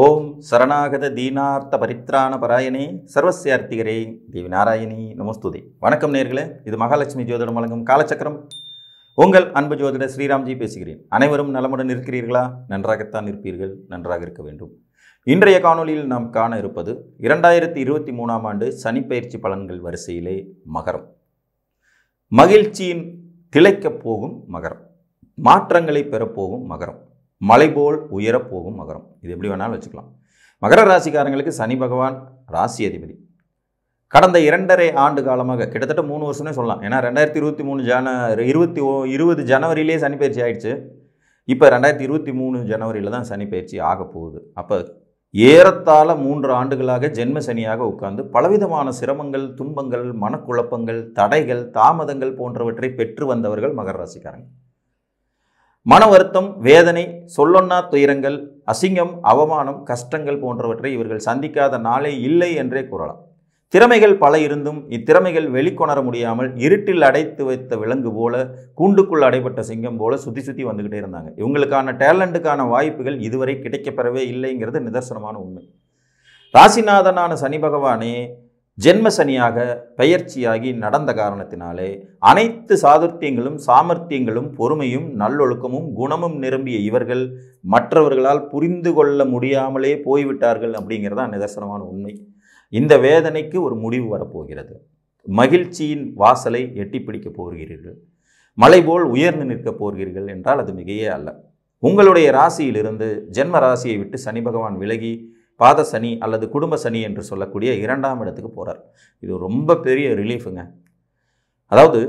ஓம் சரணாகத தீனார்த்த பரித்ராண பராயணே சர்வசியார்த்திகரே தேவி நாராயணி நமஸ்துதி வணக்கம் நேர்களே இது மகாலட்சுமி ஜோதிடம் வழங்கும் காலச்சக்கரம் உங்கள் அன்பு ஜோதிட ஸ்ரீராம்ஜி பேசுகிறேன் அனைவரும் நலமுடன் இருக்கிறீர்களா நன்றாகத்தான் இருப்பீர்கள் நன்றாக இருக்க வேண்டும் இன்றைய காணொலியில் நாம் காண இருப்பது இரண்டாயிரத்தி இருபத்தி மூணாம் ஆண்டு சனிப்பயிற்சி பலன்கள் வரிசையிலே மகரம் மகிழ்ச்சியின் திளைக்கப் போகும் மகரம் மாற்றங்களை பெறப்போகும் மகரம் மலை போல் உயரப்போகும் மகரம் இது எப்படி வேணாலும் வச்சுக்கலாம் மகர ராசிக்காரங்களுக்கு சனி பகவான் ராசி அதிபதி கடந்த இரண்டரை ஆண்டு காலமாக கிட்டத்தட்ட மூணு வருஷமே சொல்லலாம் ஏன்னா ரெண்டாயிரத்தி இருபத்தி மூணு ஜன இருபத்தி ஓ இருபது ஜனவரியிலே சனி பயிற்சி ஆயிடுச்சு இப்போ ரெண்டாயிரத்தி இருபத்தி மூணு ஜனவரியில் தான் சனி பயிற்சி ஆக போகுது அப்போ ஏறத்தாழ மூன்று ஆண்டுகளாக ஜென்ம சனியாக உட்கார்ந்து பலவிதமான சிரமங்கள் துன்பங்கள் மனக்குழப்பங்கள் தடைகள் தாமதங்கள் போன்றவற்றை பெற்று வந்தவர்கள் மகர ராசிக்காரங்க மன வருத்தம் வேதனை சொல்லொன்னா துயரங்கள் அசிங்கம் அவமானம் கஷ்டங்கள் போன்றவற்றை இவர்கள் சந்திக்காத நாளே இல்லை என்றே கூறலாம் திறமைகள் பல இருந்தும் இத்திறமைகள் வெளிக்கொணர முடியாமல் இருட்டில் அடைத்து வைத்த விலங்கு போல கூண்டுக்குள் அடைபட்ட சிங்கம் போல சுற்றி சுற்றி வந்துக்கிட்டே இருந்தாங்க இவங்களுக்கான டேலண்ட்டுக்கான வாய்ப்புகள் இதுவரை கிடைக்கப்பெறவே இல்லைங்கிறது நிதர்சனமான உண்மை ராசிநாதனான சனி பகவானே ஜென்மசனியாக பெயர்ச்சியாகி நடந்த காரணத்தினாலே அனைத்து சாதுர்த்தியங்களும் சாமர்த்தியங்களும் பொறுமையும் நல்லொழுக்கமும் குணமும் நிரம்பிய இவர்கள் மற்றவர்களால் புரிந்து கொள்ள முடியாமலே போய்விட்டார்கள் தான் நிதர்சனமான உண்மை இந்த வேதனைக்கு ஒரு முடிவு வரப்போகிறது மகிழ்ச்சியின் வாசலை எட்டி பிடிக்கப் போகிறீர்கள் மலை போல் உயர்ந்து நிற்கப் போகிறீர்கள் என்றால் அது மிகையே அல்ல உங்களுடைய ராசியிலிருந்து ஜென்ம ராசியை விட்டு சனி பகவான் விலகி பாத சனி அல்லது குடும்ப சனி என்று சொல்லக்கூடிய இரண்டாம் இடத்துக்கு போகிறார் இது ரொம்ப பெரிய ரிலீஃபுங்க அதாவது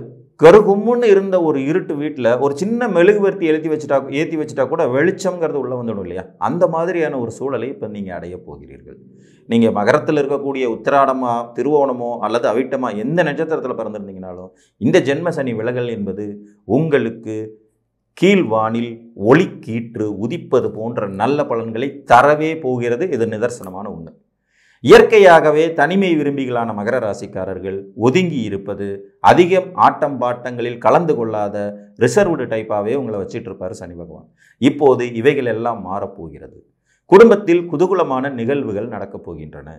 கருகும்முன்னு இருந்த ஒரு இருட்டு வீட்டில் ஒரு சின்ன மெழுகுவர்த்தி எழுதி வச்சுட்டா ஏற்றி வச்சுட்டா கூட வெளிச்சங்கிறது உள்ளே வந்துடும் இல்லையா அந்த மாதிரியான ஒரு சூழலை இப்போ நீங்கள் அடைய போகிறீர்கள் நீங்கள் மகரத்தில் இருக்கக்கூடிய உத்திராடமா திருவோணமோ அல்லது அவிட்டமா எந்த நட்சத்திரத்தில் பிறந்திருந்தீங்கனாலும் இந்த ஜென்ம சனி விலகல் என்பது உங்களுக்கு கீழ்வானில் ஒளி கீற்று உதிப்பது போன்ற நல்ல பலன்களை தரவே போகிறது இது நிதர்சனமான உண்மை இயற்கையாகவே தனிமை விரும்பிகளான மகர ராசிக்காரர்கள் ஒதுங்கி இருப்பது அதிகம் ஆட்டம் பாட்டங்களில் கலந்து கொள்ளாத ரிசர்வ்டு டைப்பாகவே உங்களை வச்சிட்டு இருப்பார் சனி பகவான் இப்போது இவைகள் எல்லாம் மாறப்போகிறது குடும்பத்தில் குதூகுலமான நிகழ்வுகள் நடக்கப் போகின்றன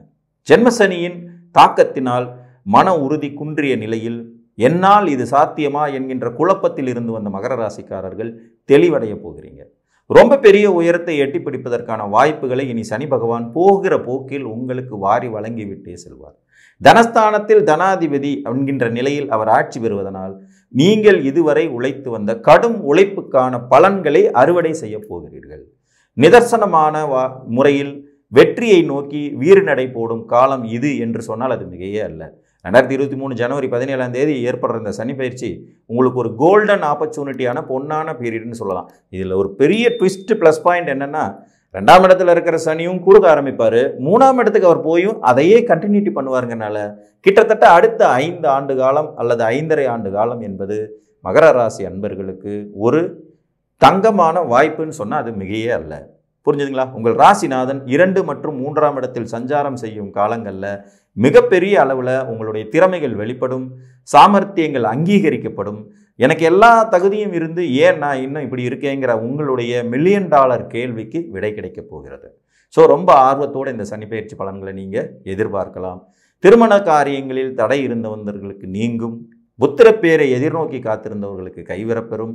ஜென்மசனியின் தாக்கத்தினால் மன உறுதி குன்றிய நிலையில் என்னால் இது சாத்தியமா என்கின்ற குழப்பத்தில் இருந்து வந்த மகர ராசிக்காரர்கள் தெளிவடைய போகிறீங்க ரொம்ப பெரிய உயரத்தை எட்டி பிடிப்பதற்கான வாய்ப்புகளை இனி சனி பகவான் போகிற போக்கில் உங்களுக்கு வாரி வழங்கிவிட்டே செல்வார் தனஸ்தானத்தில் தனாதிபதி என்கின்ற நிலையில் அவர் ஆட்சி பெறுவதனால் நீங்கள் இதுவரை உழைத்து வந்த கடும் உழைப்புக்கான பலன்களை அறுவடை செய்ய போகிறீர்கள் நிதர்சனமான வா முறையில் வெற்றியை நோக்கி வீறுநடை போடும் காலம் இது என்று சொன்னால் அது மிகையே அல்ல ரெண்டாயிரத்தி இருபத்தி மூணு ஜனவரி பதினேழாம் தேதி ஏற்படுற இந்த சனி பயிற்சி உங்களுக்கு ஒரு கோல்டன் ஆப்பர்ச்சுனிட்டியான பொன்னான பீரியட்னு சொல்லலாம் இதில் ஒரு பெரிய ட்விஸ்ட் ப்ளஸ் பாயிண்ட் என்னென்னா ரெண்டாம் இடத்துல இருக்கிற சனியும் கொடுக்க ஆரம்பிப்பார் மூணாம் இடத்துக்கு அவர் போயும் அதையே கண்டினியூட்டி பண்ணுவாருங்கனால கிட்டத்தட்ட அடுத்த ஐந்து ஆண்டு காலம் அல்லது ஐந்தரை ஆண்டு காலம் என்பது மகர ராசி அன்பர்களுக்கு ஒரு தங்கமான வாய்ப்புன்னு சொன்னால் அது மிகையே அல்ல புரிஞ்சுதுங்களா உங்கள் ராசிநாதன் இரண்டு மற்றும் மூன்றாம் இடத்தில் சஞ்சாரம் செய்யும் காலங்களில் மிகப்பெரிய அளவில் உங்களுடைய திறமைகள் வெளிப்படும் சாமர்த்தியங்கள் அங்கீகரிக்கப்படும் எனக்கு எல்லா தகுதியும் இருந்து ஏன் நான் இன்னும் இப்படி இருக்கேங்கிற உங்களுடைய மில்லியன் டாலர் கேள்விக்கு விடை கிடைக்கப் போகிறது ஸோ ரொம்ப ஆர்வத்தோடு இந்த சனி பலன்களை நீங்கள் எதிர்பார்க்கலாம் திருமண காரியங்களில் தடை இருந்தவந்தர்களுக்கு நீங்கும் புத்திரப்பேரை எதிர்நோக்கி காத்திருந்தவர்களுக்கு கைவிரப்பெறும்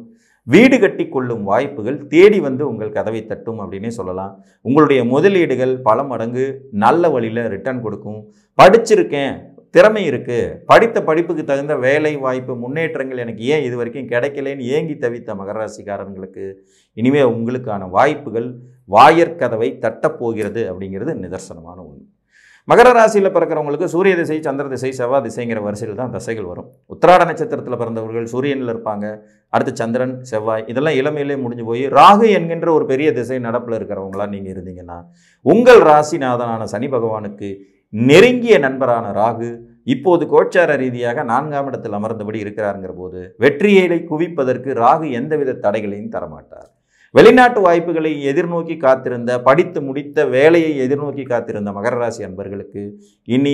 வீடு கட்டி கொள்ளும் வாய்ப்புகள் தேடி வந்து உங்கள் கதவை தட்டும் அப்படின்னே சொல்லலாம் உங்களுடைய முதலீடுகள் பல மடங்கு நல்ல வழியில் ரிட்டர்ன் கொடுக்கும் படிச்சிருக்கேன் திறமை இருக்குது படித்த படிப்புக்கு தகுந்த வேலை வாய்ப்பு முன்னேற்றங்கள் எனக்கு ஏன் இது வரைக்கும் கிடைக்கலைன்னு ஏங்கி தவித்த மகராசிக்காரர்களுக்கு இனிமேல் உங்களுக்கான வாய்ப்புகள் வாயற்கதவை தட்டப்போகிறது அப்படிங்கிறது நிதர்சனமான ஒன்று மகர ராசியில் பிறக்கிறவங்களுக்கு சூரிய திசை சந்திர திசை செவ்வாய் திசைங்கிற வரிசையில் தான் தசைகள் வரும் உத்திராட நட்சத்திரத்தில் பிறந்தவர்கள் சூரியனில் இருப்பாங்க அடுத்து சந்திரன் செவ்வாய் இதெல்லாம் இளமையிலே முடிஞ்சு போய் ராகு என்கின்ற ஒரு பெரிய திசை நடப்பில் இருக்கிறவங்களா நீங்கள் இருந்தீங்கன்னா உங்கள் ராசிநாதனான சனி பகவானுக்கு நெருங்கிய நண்பரான ராகு இப்போது கோச்சார ரீதியாக நான்காம் இடத்தில் அமர்ந்தபடி இருக்கிறாருங்கிற போது வெற்றியை குவிப்பதற்கு ராகு எந்தவித தடைகளையும் தரமாட்டார் வெளிநாட்டு வாய்ப்புகளை எதிர்நோக்கி காத்திருந்த படித்து முடித்த வேலையை எதிர்நோக்கி காத்திருந்த மகர ராசி அன்பர்களுக்கு இனி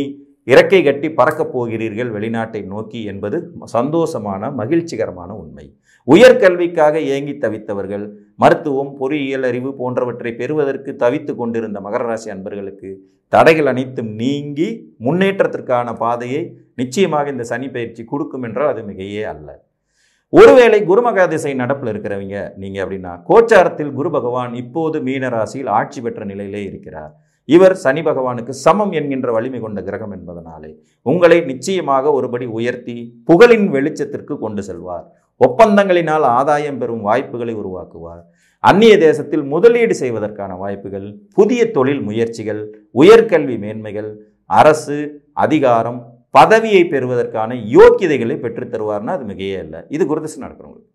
இறக்கை கட்டி பறக்கப் போகிறீர்கள் வெளிநாட்டை நோக்கி என்பது சந்தோஷமான மகிழ்ச்சிகரமான உண்மை உயர்கல்விக்காக ஏங்கி தவித்தவர்கள் மருத்துவம் பொறியியல் அறிவு போன்றவற்றை பெறுவதற்கு தவித்து கொண்டிருந்த மகர ராசி அன்பர்களுக்கு தடைகள் அனைத்தும் நீங்கி முன்னேற்றத்திற்கான பாதையை நிச்சயமாக இந்த சனி பயிற்சி கொடுக்கும் என்றால் அது மிகையே அல்ல ஒருவேளை குருமகா திசை நடப்பில் இருக்கிறவங்க நீங்கள் அப்படின்னா கோச்சாரத்தில் குரு பகவான் இப்போது மீனராசியில் ஆட்சி பெற்ற நிலையிலே இருக்கிறார் இவர் சனி பகவானுக்கு சமம் என்கின்ற வலிமை கொண்ட கிரகம் என்பதனாலே உங்களை நிச்சயமாக ஒருபடி உயர்த்தி புகழின் வெளிச்சத்திற்கு கொண்டு செல்வார் ஒப்பந்தங்களினால் ஆதாயம் பெறும் வாய்ப்புகளை உருவாக்குவார் அந்நிய தேசத்தில் முதலீடு செய்வதற்கான வாய்ப்புகள் புதிய தொழில் முயற்சிகள் உயர்கல்வி மேன்மைகள் அரசு அதிகாரம் பதவியை பெறுவதற்கான யோக்கியதைகளை பெற்றுத்தருவார்னா அது மிகையே இல்லை இது குருதிசை நடக்கிறவங்களுக்கு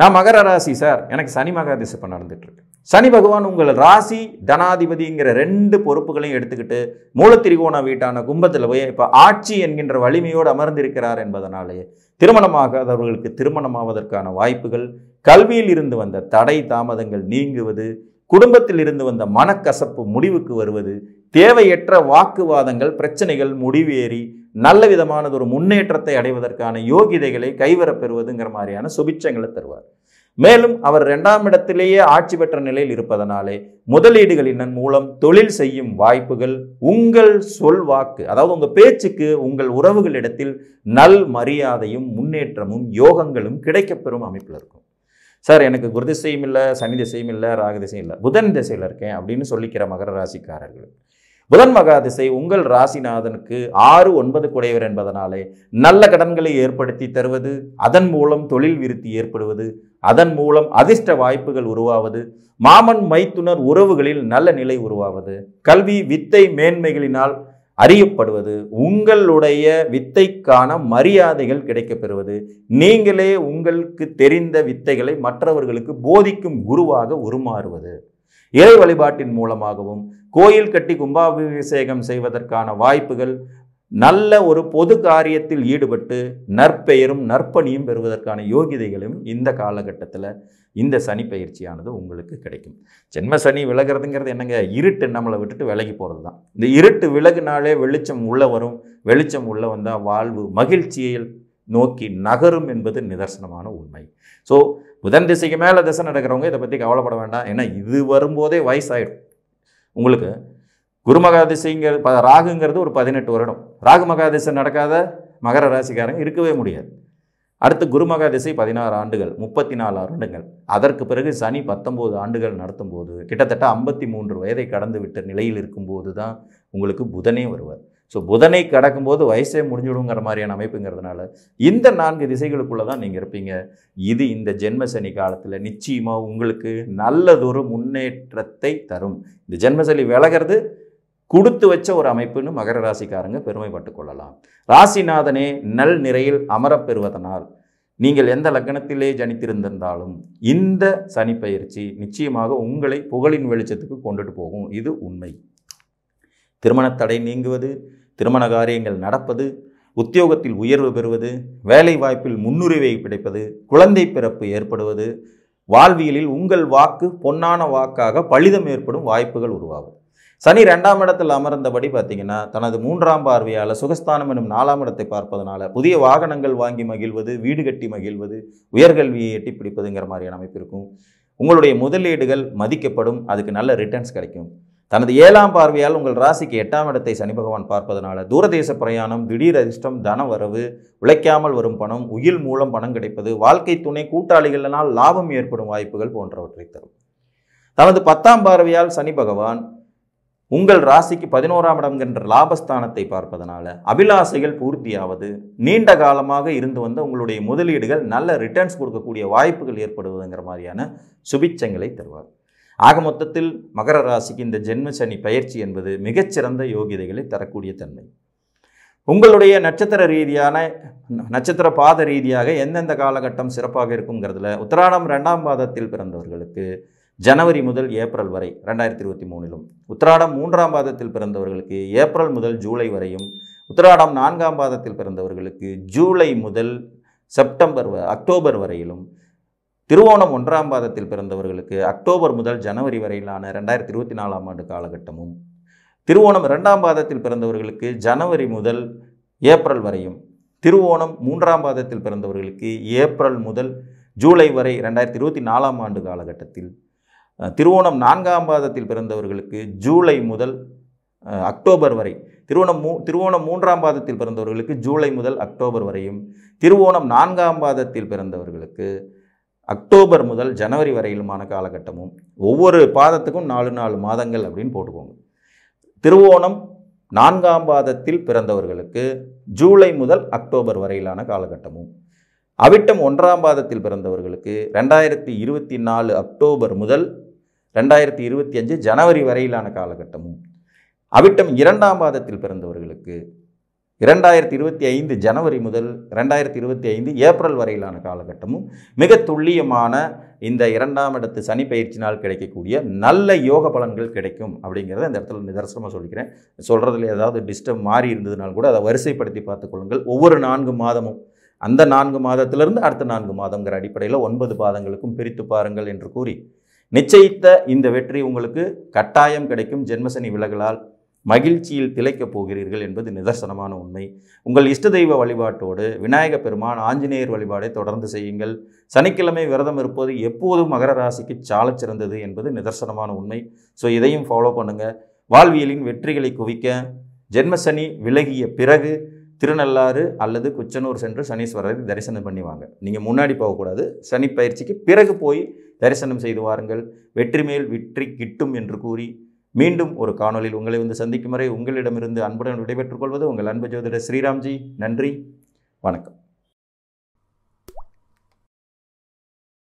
நான் மகர ராசி சார் எனக்கு சனி மகர திசை இப்போ நடந்துகிட்ருக்கு சனி பகவான் உங்கள் ராசி தனாதிபதிங்கிற ரெண்டு பொறுப்புகளையும் எடுத்துக்கிட்டு மூலத்திரிகோண வீட்டான கும்பத்தில் போய் இப்போ ஆட்சி என்கின்ற வலிமையோடு அமர்ந்திருக்கிறார் என்பதனாலேயே திருமணமாகாதவர்களுக்கு திருமணமாவதற்கான வாய்ப்புகள் கல்வியில் இருந்து வந்த தடை தாமதங்கள் நீங்குவது குடும்பத்தில் இருந்து வந்த மனக்கசப்பு முடிவுக்கு வருவது தேவையற்ற வாக்குவாதங்கள் பிரச்சனைகள் முடிவேறி நல்ல விதமானதொரு முன்னேற்றத்தை அடைவதற்கான யோகிதைகளை கைவரப்பெறுவதுங்கிற பெறுவதுங்கிற மாதிரியான சுபிச்சங்களை தருவார் மேலும் அவர் இரண்டாம் இடத்திலேயே ஆட்சி பெற்ற நிலையில் இருப்பதனாலே முதலீடுகளின் மூலம் தொழில் செய்யும் வாய்ப்புகள் உங்கள் சொல் வாக்கு அதாவது உங்கள் பேச்சுக்கு உங்கள் உறவுகளிடத்தில் நல் மரியாதையும் முன்னேற்றமும் யோகங்களும் கிடைக்கப்பெறும் அமைப்பில் இருக்கும் சார் எனக்கு குரு திசையும் இல்லை சனி திசையும் இல்லை ராகு திசையும் இல்லை புதன் திசையில் இருக்கேன் அப்படின்னு சொல்லிக்கிற மகர ராசிக்காரர்கள் புதன் மகா திசை உங்கள் ராசிநாதனுக்கு ஆறு ஒன்பது குடையவர் என்பதனாலே நல்ல கடன்களை ஏற்படுத்தி தருவது அதன் மூலம் தொழில் விருத்தி ஏற்படுவது அதன் மூலம் அதிர்ஷ்ட வாய்ப்புகள் உருவாவது மாமன் மைத்துனர் உறவுகளில் நல்ல நிலை உருவாவது கல்வி வித்தை மேன்மைகளினால் அறியப்படுவது உங்களுடைய வித்தைக்கான மரியாதைகள் கிடைக்கப்பெறுவது நீங்களே உங்களுக்கு தெரிந்த வித்தைகளை மற்றவர்களுக்கு போதிக்கும் குருவாக உருமாறுவது இறை வழிபாட்டின் மூலமாகவும் கோயில் கட்டி கும்பாபிஷேகம் செய்வதற்கான வாய்ப்புகள் நல்ல ஒரு பொது காரியத்தில் ஈடுபட்டு நற்பெயரும் நற்பணியும் பெறுவதற்கான யோகிதைகளும் இந்த காலகட்டத்தில் இந்த சனி பயிற்சியானது உங்களுக்கு கிடைக்கும் ஜென்ம சனி விலகிறதுங்கிறது என்னங்க இருட்டு நம்மளை விட்டுட்டு விலகி போகிறது தான் இந்த இருட்டு விலகுனாலே வெளிச்சம் உள்ளே வரும் வெளிச்சம் உள்ளே வந்தால் வாழ்வு மகிழ்ச்சியில் நோக்கி நகரும் என்பது நிதர்சனமான உண்மை ஸோ புதன் திசைக்கு மேலே திசை நடக்கிறவங்க இதை பற்றி கவலைப்பட வேண்டாம் ஏன்னா இது வரும்போதே வயசாகிடும் உங்களுக்கு குருமகாதிசைங்கிறது ராகுங்கிறது ஒரு பதினெட்டு வருடம் ராகு மகாதிசை நடக்காத மகர ராசிக்காரங்க இருக்கவே முடியாது அடுத்து குரு மகாதிசை பதினாறு ஆண்டுகள் முப்பத்தி நாலு ஆண்டுகள் அதற்கு பிறகு சனி பத்தொம்போது ஆண்டுகள் நடத்தும் போது கிட்டத்தட்ட ஐம்பத்தி மூன்று வயதை கடந்து விட்ட நிலையில் இருக்கும்போது தான் உங்களுக்கு புதனே வருவார் ஸோ புதனை கடக்கும்போது வயசே முடிஞ்சிடுங்கிற மாதிரியான அமைப்புங்கிறதுனால இந்த நான்கு திசைகளுக்குள்ளே தான் நீங்கள் இருப்பீங்க இது இந்த ஜென்ம சனி காலத்தில் நிச்சயமாக உங்களுக்கு நல்லதொரு முன்னேற்றத்தை தரும் இந்த ஜென்மசனி விலகிறது கொடுத்து வச்ச ஒரு அமைப்புன்னு மகர ராசிக்காரங்க பெருமைப்பட்டு கொள்ளலாம் ராசிநாதனே நல் நிறையில் அமரப்பெறுவதனால் நீங்கள் எந்த லக்கணத்திலே ஜனித்திருந்திருந்தாலும் இந்த சனி பயிற்சி நிச்சயமாக உங்களை புகழின் வெளிச்சத்துக்கு கொண்டுட்டு போகும் இது உண்மை திருமண தடை நீங்குவது திருமண காரியங்கள் நடப்பது உத்தியோகத்தில் உயர்வு பெறுவது வேலை வாய்ப்பில் முன்னுரிமை கிடைப்பது குழந்தை பிறப்பு ஏற்படுவது வாழ்வியலில் உங்கள் வாக்கு பொன்னான வாக்காக பலிதம் ஏற்படும் வாய்ப்புகள் உருவாகும் சனி ரெண்டாம் இடத்தில் அமர்ந்தபடி பார்த்தீங்கன்னா தனது மூன்றாம் பார்வையால் சுகஸ்தானம் எனும் நாலாம் இடத்தை பார்ப்பதனால புதிய வாகனங்கள் வாங்கி மகிழ்வது வீடு கட்டி மகிழ்வது உயர்கல்வியை எட்டி பிடிப்பதுங்கிற மாதிரியான அமைப்பு இருக்கும் உங்களுடைய முதலீடுகள் மதிக்கப்படும் அதுக்கு நல்ல ரிட்டர்ன்ஸ் கிடைக்கும் தனது ஏழாம் பார்வையால் உங்கள் ராசிக்கு எட்டாம் இடத்தை சனி பகவான் பார்ப்பதனால தூரதேச பிரயாணம் திடீர் அதிர்ஷ்டம் தன வரவு உழைக்காமல் வரும் பணம் உயில் மூலம் பணம் கிடைப்பது வாழ்க்கை துணை கூட்டாளிகளினால் லாபம் ஏற்படும் வாய்ப்புகள் போன்றவற்றை தரும் தனது பத்தாம் பார்வையால் சனி பகவான் உங்கள் ராசிக்கு பதினோராம் இடம் என்ற லாபஸ்தானத்தை பார்ப்பதனால அபிலாசைகள் பூர்த்தியாவது நீண்ட காலமாக இருந்து வந்த உங்களுடைய முதலீடுகள் நல்ல ரிட்டர்ன்ஸ் கொடுக்கக்கூடிய வாய்ப்புகள் ஏற்படுவதுங்கிற மாதிரியான சுபிச்சங்களை தருவார் ஆக மொத்தத்தில் மகர ராசிக்கு இந்த ஜென்மசனி சனி பயிற்சி என்பது மிகச்சிறந்த யோகிதைகளை தரக்கூடிய தன்மை உங்களுடைய நட்சத்திர ரீதியான நட்சத்திர பாத ரீதியாக எந்தெந்த காலகட்டம் சிறப்பாக இருக்குங்கிறதுல உத்தராடம் ரெண்டாம் பாதத்தில் பிறந்தவர்களுக்கு ஜனவரி முதல் ஏப்ரல் வரை ரெண்டாயிரத்தி இருபத்தி மூணிலும் உத்திராடம் மூன்றாம் பாதத்தில் பிறந்தவர்களுக்கு ஏப்ரல் முதல் ஜூலை வரையும் உத்திராடம் நான்காம் பாதத்தில் பிறந்தவர்களுக்கு ஜூலை முதல் செப்டம்பர் அக்டோபர் வரையிலும் திருவோணம் ஒன்றாம் பாதத்தில் பிறந்தவர்களுக்கு அக்டோபர் முதல் ஜனவரி வரையிலான ரெண்டாயிரத்தி இருபத்தி நாலாம் ஆண்டு காலகட்டமும் திருவோணம் இரண்டாம் பாதத்தில் பிறந்தவர்களுக்கு ஜனவரி முதல் ஏப்ரல் வரையும் திருவோணம் மூன்றாம் பாதத்தில் பிறந்தவர்களுக்கு ஏப்ரல் முதல் ஜூலை வரை ரெண்டாயிரத்தி இருபத்தி நாலாம் ஆண்டு காலகட்டத்தில் திருவோணம் நான்காம் பாதத்தில் பிறந்தவர்களுக்கு ஜூலை முதல் அக்டோபர் வரை திருவோணம் மூ திருவோணம் மூன்றாம் பாதத்தில் பிறந்தவர்களுக்கு ஜூலை முதல் அக்டோபர் வரையும் திருவோணம் நான்காம் பாதத்தில் பிறந்தவர்களுக்கு அக்டோபர் முதல் ஜனவரி வரையிலுமான காலகட்டமும் ஒவ்வொரு பாதத்துக்கும் நாலு நாலு மாதங்கள் அப்படின்னு போட்டுக்கோங்க திருவோணம் நான்காம் பாதத்தில் பிறந்தவர்களுக்கு ஜூலை முதல் அக்டோபர் வரையிலான காலகட்டமும் அவிட்டம் ஒன்றாம் பாதத்தில் பிறந்தவர்களுக்கு ரெண்டாயிரத்தி இருபத்தி நாலு அக்டோபர் முதல் ரெண்டாயிரத்தி இருபத்தி அஞ்சு ஜனவரி வரையிலான காலகட்டமும் அவிட்டம் இரண்டாம் மாதத்தில் பிறந்தவர்களுக்கு இரண்டாயிரத்தி இருபத்தி ஐந்து ஜனவரி முதல் ரெண்டாயிரத்தி இருபத்தி ஐந்து ஏப்ரல் வரையிலான காலகட்டமும் மிக துல்லியமான இந்த இரண்டாம் இடத்து சனி பயிற்சினால் கிடைக்கக்கூடிய நல்ல யோக பலன்கள் கிடைக்கும் அப்படிங்கிறத இந்த இடத்துல நிதர்சனமாக சொல்லிக்கிறேன் சொல்கிறதுல ஏதாவது டிஸ்டர்ப் மாறி இருந்ததுனால் கூட அதை வரிசைப்படுத்தி பார்த்துக்கொள்ளுங்கள் ஒவ்வொரு நான்கு மாதமும் அந்த நான்கு மாதத்திலிருந்து அடுத்த நான்கு மாதங்கிற அடிப்படையில் ஒன்பது பாதங்களுக்கும் பிரித்து பாருங்கள் என்று கூறி நிச்சயித்த இந்த வெற்றி உங்களுக்கு கட்டாயம் கிடைக்கும் ஜென்மசனி விலகலால் மகிழ்ச்சியில் திளைக்கப் போகிறீர்கள் என்பது நிதர்சனமான உண்மை உங்கள் இஷ்ட தெய்வ வழிபாட்டோடு விநாயக பெருமான் ஆஞ்சநேயர் வழிபாடை தொடர்ந்து செய்யுங்கள் சனிக்கிழமை விரதம் இருப்பது எப்போதும் மகர ராசிக்கு சால சிறந்தது என்பது நிதர்சனமான உண்மை ஸோ இதையும் ஃபாலோ பண்ணுங்கள் வாழ்வியலின் வெற்றிகளை குவிக்க ஜென்மசனி விலகிய பிறகு திருநள்ளாறு அல்லது குச்சனூர் சென்று சனீஸ்வரரை தரிசனம் பண்ணிவாங்க நீங்கள் முன்னாடி போகக்கூடாது சனி பயிற்சிக்கு பிறகு போய் தரிசனம் செய்து வாருங்கள் வெற்றி மேல் வெற்றி கிட்டும் என்று கூறி மீண்டும் ஒரு காணொலியில் உங்களை வந்து சந்திக்கும் வரை உங்களிடமிருந்து அன்புடன் விடைபெற்றுக் கொள்வது உங்கள் அன்பு ஜோதிடர் ஸ்ரீராம்ஜி நன்றி வணக்கம்